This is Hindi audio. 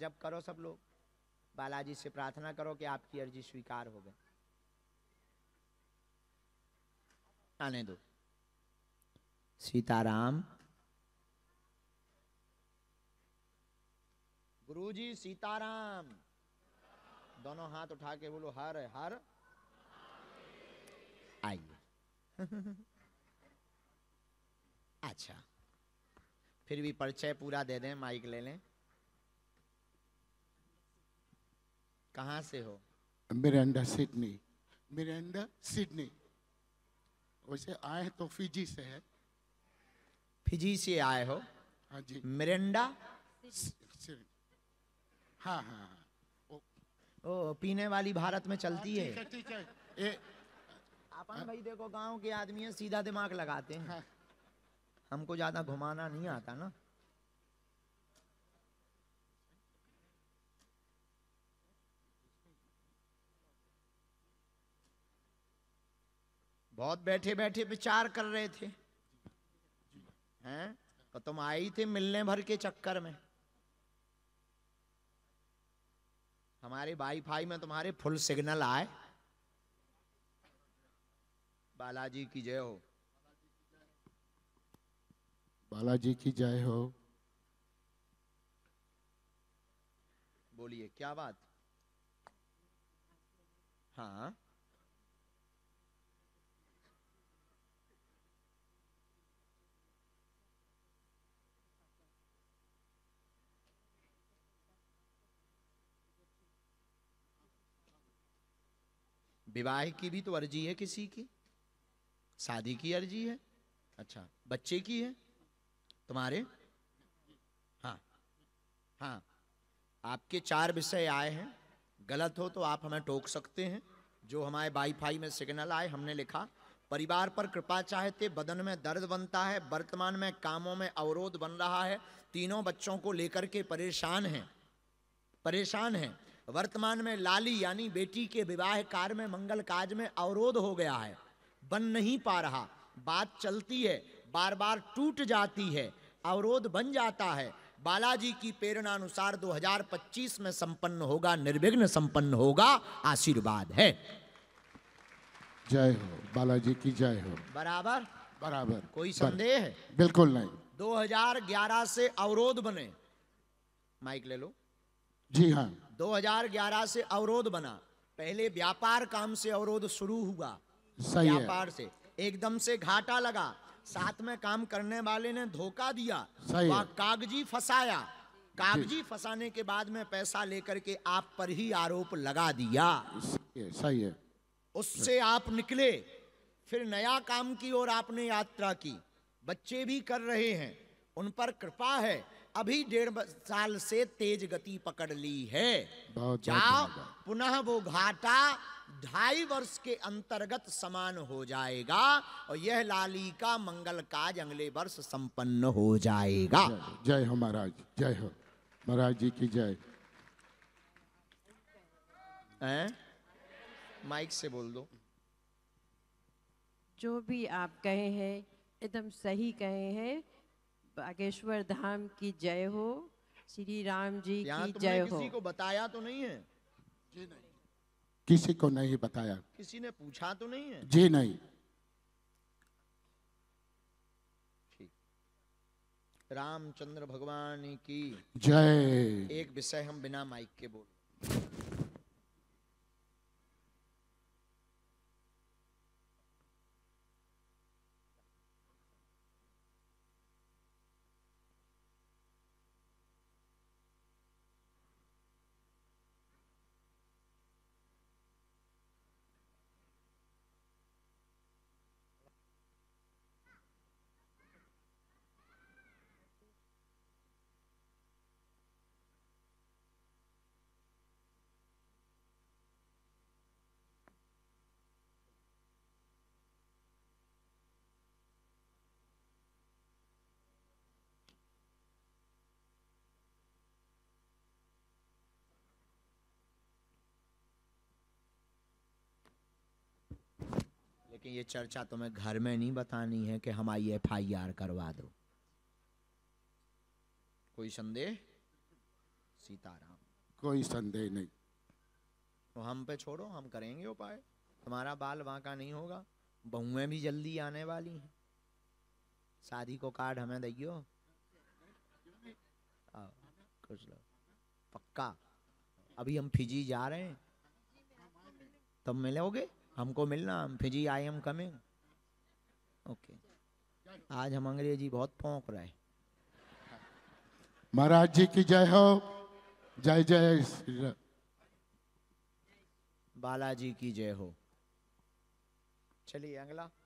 जप करो सब लोग बालाजी से प्रार्थना करो कि आपकी अर्जी स्वीकार हो गए आने दो सीताराम गुरुजी सीताराम दोनों हाथ उठा के बोलो हर हर आइए अच्छा फिर भी परिचय पूरा दे दें माइक ले लें कहाँ से हो मिरांडा सिडनी मिरांडा सिडनी वैसे आए तो फिजी से है फिजी से आए हो हाँ जी मिरेंडा हाँ हाँ हाँ ओ पीने वाली भारत में हाँ, चलती है ठीक है ये है ए, अपन भाई देखो गांव के आदमी सीधा दिमाग लगाते हैं हाँ। हमको ज्यादा घुमाना नहीं आता ना बहुत बैठे बैठे विचार कर रहे थे हैं तो तुम आई थे मिलने भर के चक्कर में हमारे वाईफाई में तुम्हारे फुल सिग्नल आए बालाजी की जय हो बालाजी की जय हो बोलिए क्या बात हाँ विवाह की भी तो अर्जी है किसी की शादी की अर्जी है अच्छा बच्चे की है तुम्हारे हाँ हाँ आपके चार विषय आए हैं गलत हो तो आप हमें टोक सकते हैं जो हमारे वाईफाई में सिग्नल आए हमने लिखा परिवार पर कृपा चाहते बदन में दर्द बनता है वर्तमान में कामों में अवरोध बन रहा है तीनों बच्चों को लेकर के परेशान हैं परेशान हैं वर्तमान में लाली यानी बेटी के विवाह कार्य में मंगल काज में अवरोध हो गया है बन नहीं पा रहा बात चलती है बार बार टूट जाती है अवरोध बन जाता है बालाजी की प्रेरणा अनुसार 2025 में संपन्न होगा निर्विघ्न संपन्न होगा आशीर्वाद है जय हो बालाजी की जय हो बराबर बराबर कोई संदेह है बिल्कुल नहीं 2011 से अवरोध बने माइक ले लो जी हाँ 2011 से अवरोध बना पहले व्यापार काम से अवरोध शुरू हुआ सही व्यापार से एकदम से घाटा लगा साथ में काम करने वाले ने धोखा दिया कागजी फसाया कागजी फसाने के बाद में पैसा लेकर के आप पर ही आरोप लगा दिया सही है उससे आप निकले फिर नया काम की ओर आपने यात्रा की बच्चे भी कर रहे हैं उन पर कृपा है अभी डेढ़ साल से तेज गति पकड़ ली है जाओ पुनः वो घाटा ढाई वर्ष के अंतर्गत समान हो जाएगा और यह लाली का मंगल काज अगले वर्ष संपन्न हो जाएगा जय हो महाराज जय हो महाराज जी की जय माइक से बोल दो जो भी आप कहे हैं एकदम सही कहे हैं बागेश्वर धाम की जय हो श्री राम जी की जय हो किसी को बताया तो नहीं है जी नहीं किसी को नहीं बताया किसी ने पूछा तो नहीं है जी नहीं रामचंद्र भगवान की जय एक विषय हम बिना माइक के बोल लेकिन ये चर्चा तुम्हें घर में नहीं बतानी है कि आई एफ आई आर करवा दो कोई संदेह सीताराम कोई संदेह नहीं तो हम पे छोड़ो हम करेंगे उपाय तुम्हारा बाल वहां का नहीं होगा बहुएं भी जल्दी आने वाली हैं शादी को कार्ड हमें दियो कुछ लो पक्का अभी हम फिजी जा रहे हैं तब मिलोगे हमको मिलना Fiji I am coming okay आज हम अंग्रेजी बहुत पोंक रहे महाराज जी की जय हो जय जय बालाजी की जय हो चलिए अगला